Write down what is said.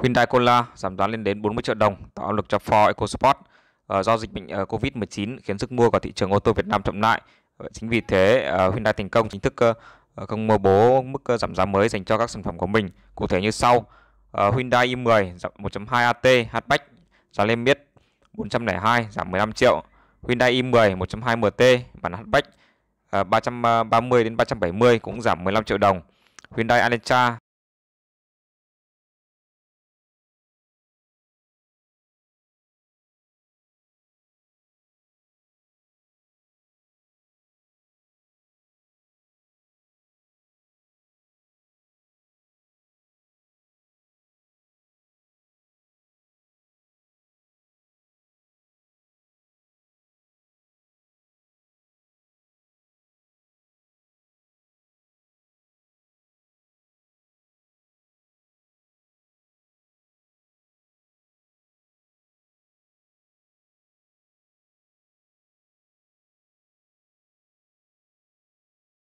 Hyundai Cola giảm giá lên đến 40 triệu đồng, tạo áp lực cho Ford EcoSport uh, do dịch bệnh uh, ờ, Covid-19 khiến sức mua của thị trường ô tô Việt Nam chậm lại. Chính vì thế, uh, Hyundai thành công chính thức uh, công uh, bố mức uh, giảm giá mới dành cho các sản phẩm của mình, cụ thể như sau. Uh, Hyundai i10 giảm 1.2 AT hatchback giá lên yết 402 giảm 15 triệu. Hyundai i10 1.2 MT bản hatchback uh, 330 đến 370 cũng giảm 15 triệu đồng. Hyundai Elantra